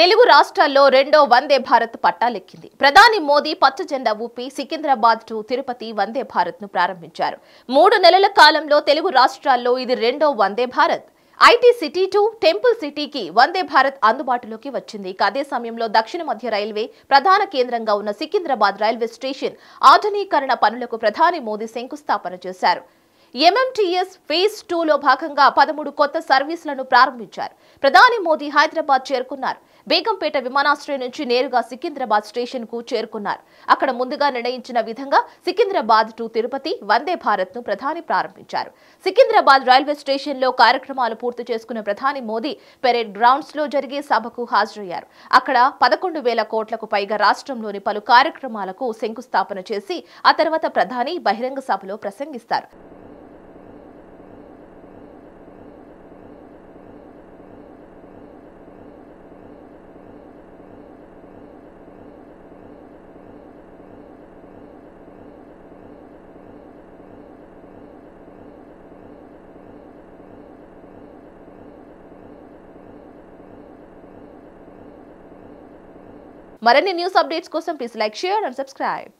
తెలుగు రాష్ట్రాల్లో రెండో వందే భారత్ పట్టాలెక్కింది ప్రధాని మోదీ పచ్చజెండా ఊపి సికింద్రాబాద్ టు తిరుపతి వందే భారత్ ను ప్రారంభించారు మూడు నెలల కాలంలో తెలుగు రాష్ట్రాల్లో ఇది రెండో Vande Bharat IT city to temple సిటీకి వందే భారత్ అందుబాటులోకి వచ్చింది ఇక అదే సమయంలో దక్షిణ మధ్య రైల్వే ప్రధాన కేంద్రంగా ఉన్న సికింద్రాబాద్ రైల్వే స్టేషన్ ఆధునీకరణ పనులకు ప్రధాని మోదీ శంకుస్థాపన చేశారు ఎంఎంటీఎస్ ఫేజ్ టూలో భాగంగా పదమూడు కొత్త సర్వీసులను ప్రారంభించారు ప్రధాని మోదీ హైదరాబాద్ చేరుకున్నారు బేగంపేట విమానాశ్రయం నుంచి నేరుగా సికింద్రాబాద్ స్టేషన్ కు చేరుకున్నారు అక్కడ ముందుగా నిర్ణయించిన విధంగా సికింద్రాబాద్ టు తిరుపతి వందే భారత్ ను ప్రధాని ప్రారంభించారు సికింద్రాబాద్ రైల్వే స్టేషన్ లో కార్యక్రమాలు పూర్తి చేసుకున్న ప్రధాని మోదీ పెరేడ్ గ్రౌండ్స్ లో జరిగే సభకు హాజరయ్యారు అక్కడ పదకొండు వేల కోట్లకు పైగా రాష్ట్రంలోని పలు కార్యక్రమాలకు శంకుస్థాపన చేసి ఆ తర్వాత ప్రధాని బహిరంగ సభలో ప్రసంగిస్తారు మరిన్ని న్యూస్ అప్డేట్స్ కోసం please like share and subscribe